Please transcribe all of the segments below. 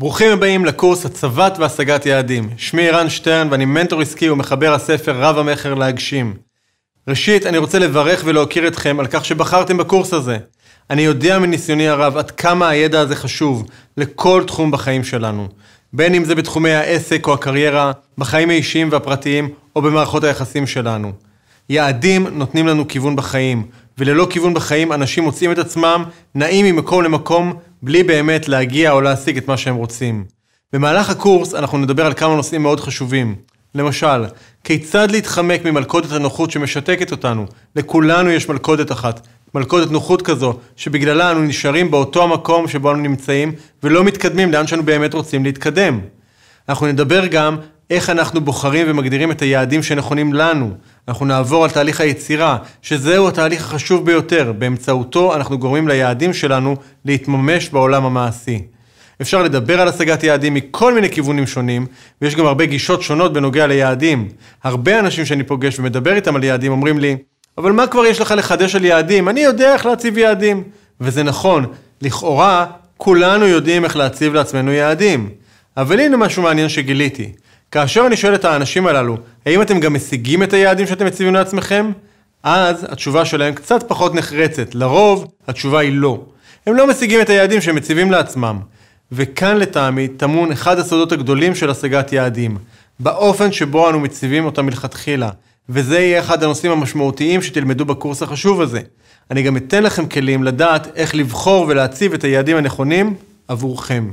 ברוכים הבאים לקורס הצבת והשגת יעדים. שמי ערן שטרן ואני מנטור עסקי ומחבר הספר רב המכר להגשים. ראשית, אני רוצה לברך ולהוקיר אתכם על כך שבחרתם בקורס הזה. אני יודע מניסיוני הרב עד כמה הידע הזה חשוב לכל תחום בחיים שלנו. בין אם זה בתחומי העסק או הקריירה, בחיים האישיים והפרטיים או במערכות היחסים שלנו. יעדים נותנים לנו כיוון בחיים, וללא כיוון בחיים אנשים מוצאים את עצמם נעים ממקום למקום בלי באמת להגיע או להשיג את מה שהם רוצים. במהלך הקורס אנחנו נדבר על כמה נושאים מאוד חשובים. למשל, כיצד להתחמק ממלכודת הנוחות שמשתקת אותנו? לכולנו יש מלכודת אחת, מלכודת נוחות כזו, שבגללה אנו נשארים באותו המקום שבו אנו נמצאים, ולא מתקדמים לאן שאנו באמת רוצים להתקדם. אנחנו נדבר גם איך אנחנו בוחרים ומגדירים את היעדים שנכונים לנו. אנחנו נעבור על תהליך היצירה, שזהו התהליך החשוב ביותר, באמצעותו אנחנו גורמים ליעדים שלנו להתממש בעולם המעשי. אפשר לדבר על השגת יעדים מכל מיני כיוונים שונים, ויש גם הרבה גישות שונות בנוגע ליעדים. הרבה אנשים שאני פוגש ומדבר איתם על יעדים אומרים לי, אבל מה כבר יש לך לחדש על יעדים? אני יודע איך להציב יעדים. וזה נכון, לכאורה, כולנו יודעים איך להציב לעצמנו יעדים. אבל הנה משהו מעניין שגיליתי. כאשר אני שואל את האנשים הללו, האם אתם גם משיגים את היעדים שאתם מציבים לעצמכם? אז התשובה שלהם קצת פחות נחרצת. לרוב, התשובה היא לא. הם לא משיגים את היעדים שהם מציבים לעצמם. וכאן לטעמי טמון אחד הסודות הגדולים של השגת יעדים, באופן שבו אנו מציבים אותם מלכתחילה, וזה יהיה אחד הנושאים המשמעותיים שתלמדו בקורס החשוב הזה. אני גם אתן לכם כלים לדעת איך לבחור ולהציב את היעדים הנכונים עבורכם.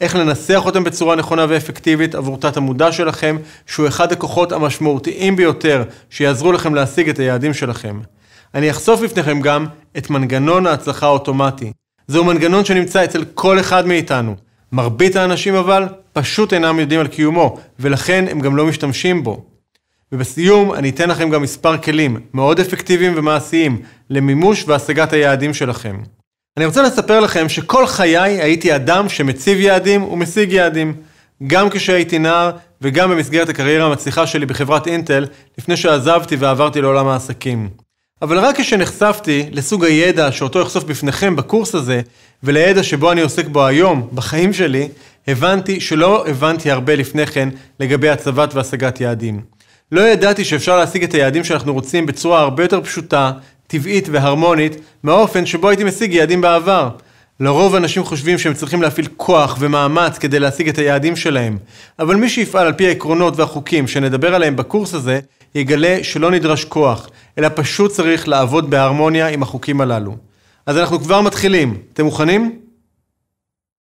איך לנסח אותם בצורה נכונה ואפקטיבית עבור תת המודע שלכם, שהוא אחד הכוחות המשמעותיים ביותר שיעזרו לכם להשיג את היעדים שלכם. אני אחשוף בפניכם גם את מנגנון ההצלחה האוטומטי. זהו מנגנון שנמצא אצל כל אחד מאיתנו. מרבית האנשים אבל פשוט אינם יודעים על קיומו, ולכן הם גם לא משתמשים בו. ובסיום, אני אתן לכם גם מספר כלים מאוד אפקטיביים ומעשיים למימוש והשגת היעדים שלכם. אני רוצה לספר לכם שכל חיי הייתי אדם שמציב יעדים ומשיג יעדים. גם כשהייתי נער וגם במסגרת הקריירה המצליחה שלי בחברת אינטל, לפני שעזבתי ועברתי לעולם העסקים. אבל רק כשנחשפתי לסוג הידע שאותו אחשוף בפניכם בקורס הזה, ולידע שבו אני עוסק בו היום, בחיים שלי, הבנתי שלא הבנתי הרבה לפני כן לגבי הצבת והשגת יעדים. לא ידעתי שאפשר להשיג את היעדים שאנחנו רוצים בצורה הרבה יותר פשוטה, טבעית והרמונית מהאופן שבו הייתי משיג יעדים בעבר. לרוב אנשים חושבים שהם צריכים להפעיל כוח ומאמץ כדי להשיג את היעדים שלהם, אבל מי שיפעל על פי העקרונות והחוקים שנדבר עליהם בקורס הזה, יגלה שלא נדרש כוח, אלא פשוט צריך לעבוד בהרמוניה עם החוקים הללו. אז אנחנו כבר מתחילים. אתם מוכנים?